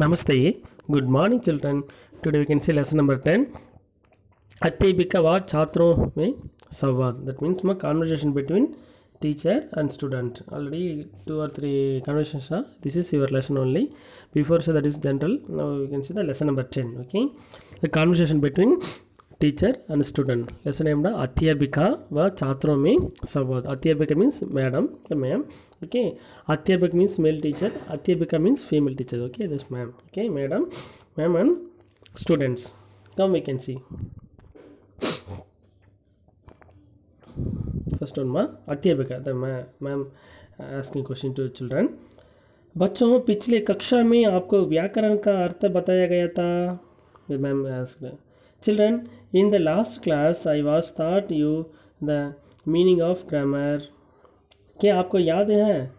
नमस्ते good morning children today we can see lesson number ten अत्य बिकवा छात्रों में संवाद दट मीन मैं conversation between teacher and student already two or three conversation this is your lesson only before so that is general now you can see the lesson number ten okay the conversation between teacher and student lesson name अध्यापिका व छात्रों में संवाद अध्यापिका means madam ma'am okay अध्यापक means male teacher अध्यापिका means female teacher okay this ma'am okay madam ma'am and students come we can see first one माँ अध्यापिका the ma'am asking question to children बच्चों पिछले कक्षा में आपको व्याकरण का अर्थ बताया गया था ma'am Children, in the last class I was taught you the meaning of grammar. kya aapko yaad hai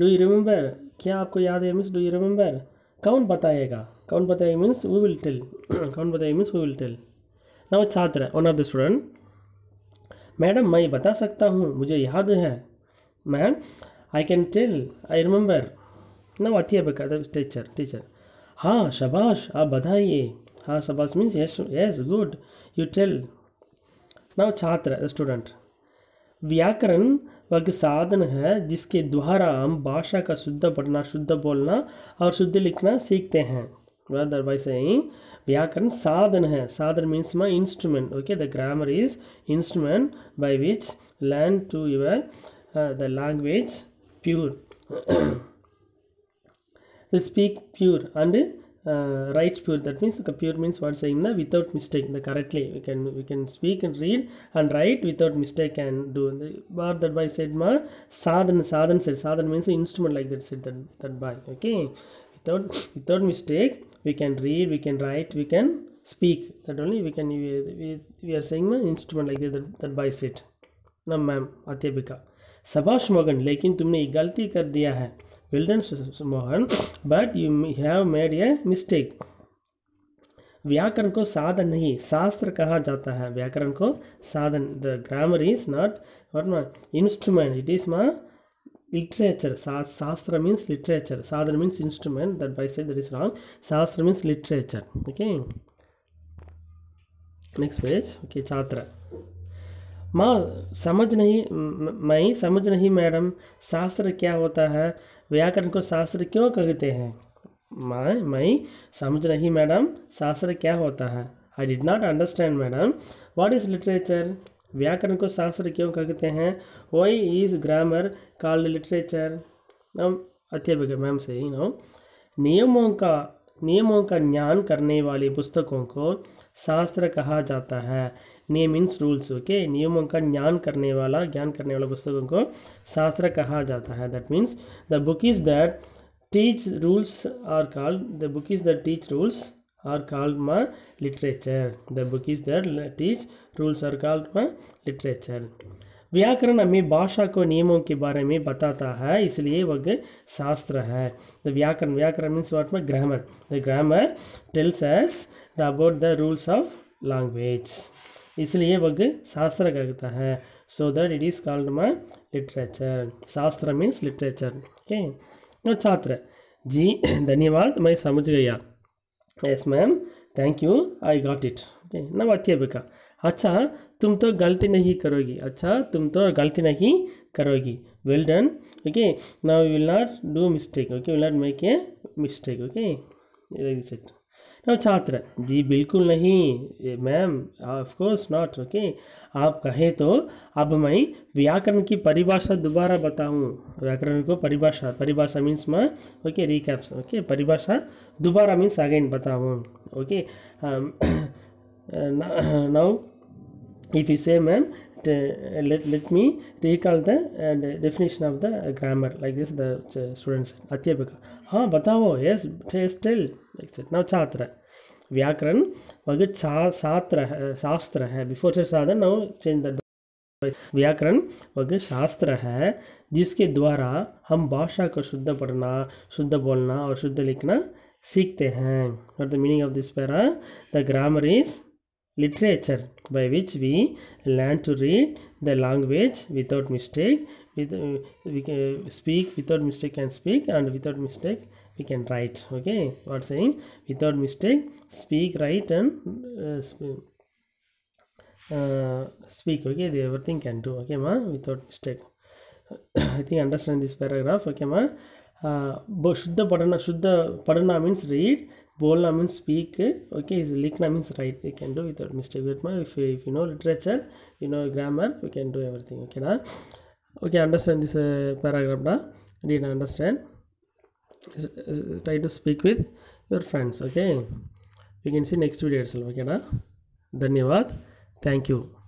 do you remember kya aapko yaad hai miss do you remember कौन बताएगा कौन बताएगा मीन्स वी विल टेल कौन बताएगा means we will tell ना छात्र one of the student madam मैं बता सकता हूँ मुझे याद है ma'am I can tell I remember ना अध्यापक टीचर टीचर हाँ शबाश आप बताइए हाँ सबाज means yes good you tell ना छात्र स्टूडेंट व्याकरण वह साधन है जिसके द्वारा हम भाषा का शुद्ध पढ़ना शुद्ध बोलना और शुद्ध लिखना सीखते हैं अदरवाइज यही व्याकरण साधन है साधन means my instrument okay the grammar is instrument by which learn to your the language pure speak pure and uh, right pure that means pure means what saying the without mistake the correctly we can we can speak and read and write without mistake and do the bar that by said ma sadhan sadhan said sadhan means instrument like that said that, that by okay without without mistake we can read we can write we can speak that only we can we, we, we are saying ma instrument like that that, that by said ना ma'am atyabika Subhash मोगन लेकिन तुमने ये गलती कर दिया है well done mohan but you have made a mistake व्याकरण को साधन नहीं शास्त्र कहा जाता है व्याकरण को साधन द ग्रामर इज नॉट और मा इंस्ट्रूमेंट इट इज मा लिटरेचर शास्त्र मीन्स लिटरेचर साधन means instrument that by set that is wrong शास्त्र means literature okay next page okay छात्र माँ समझ नहीं मैं समझ नहीं मैडम शास्त्र क्या होता है व्याकरण को शास्त्र क्यों कहते हैं माँ मई समझ नहीं मैडम शास्त्र क्या होता है I did not understand madam what is literature व्याकरण को शास्त्र क्यों कहते हैं वही इज ग्रामर कॉल्ड लिटरेचर हम मैम से ही नो नियमों का नियमों का ज्ञान करने वाली पुस्तकों को शास्त्र कहा जाता है नियम मीन्स रूल्स ओके नियमों का ज्ञान करने वाला ज्ञान करने वाला पुस्तकों को शास्त्र कहा जाता है that means the book is that teach rules are called the book is the teach rules are called मा literature the book is that teach rules are called मा लिटरेचर व्याकरण हमें भाषा को नियमों के बारे में बताता है इसलिए वह शास्त्र है द व्याकरण व्याकरण मीन्स वाट में grammar the grammar tells us the about the rules of language इसलिए वह शास्त्र कहता है so that it is called my literature शास्त्र मीन्स लिटरेचर ओके छात्र जी धन्यवाद मैं समझ गया yes ma'am thank you I got it okay ना बेका अच्छा तुम तो गलती नहीं करोगी अच्छा तुम तो गलती नहीं करोगी well done okay now will not do mistake okay will not make a mistake okay it now छात्र जी बिल्कुल नहीं ma'am of course not okay आप कहें तो अब मैं व्याकरण की परिभाषा दोबारा बताऊं व्याकरण को परिभाषा परिभाषा मीन्स मैं ओके रिकैप्स ओके परिभाषा दोबारा मीन्स अगेन बताऊं okay now if you say ma'am let let me recall the definition of the grammar like this the students अत्यपक हाँ बताओ यस टेल एक्सेट छात्र व्याकरण वगे छात्र है शास्त्र है बिफोर से साधन नाउ चेंज द व्याकरण वगे शास्त्र है जिसके द्वारा हम भाषा को शुद्ध पढ़ना शुद्ध बोलना और शुद्ध लिखना सीखते हैं और the meaning of this para the grammar is literature by which we learn to read the language without mistake speak without mistake can speak and without mistake we can write okay what saying without mistake speak write and uh, speak, okay they everything can do okay ma without mistake i think understand this paragraph okay ma uh, shuddha padana shuddha padana means read bolna means speak okay is likhna means write they can do without mistake with ma if, if you know literature you know grammar we can do everything okay na okay understand this uh, paragraph na read understand try to speak with your friends okay we can see next video itself okay na thank you